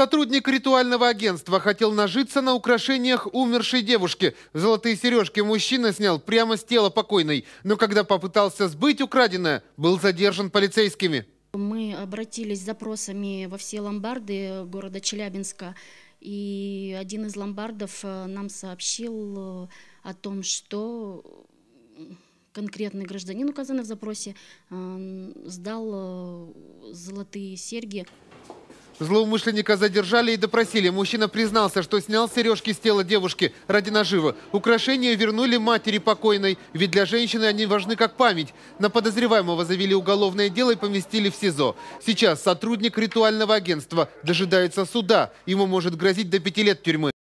Сотрудник ритуального агентства хотел нажиться на украшениях умершей девушки. Золотые сережки мужчина снял прямо с тела покойной. Но когда попытался сбыть украденное, был задержан полицейскими. Мы обратились с запросами во все ломбарды города Челябинска. И один из ломбардов э, нам сообщил э, о том, что конкретный гражданин, указанный в запросе, э, сдал золотые серьги. Злоумышленника задержали и допросили. Мужчина признался, что снял сережки с тела девушки ради наживы. Украшения вернули матери покойной, ведь для женщины они важны как память. На подозреваемого завели уголовное дело и поместили в СИЗО. Сейчас сотрудник ритуального агентства дожидается суда. Ему может грозить до пяти лет тюрьмы.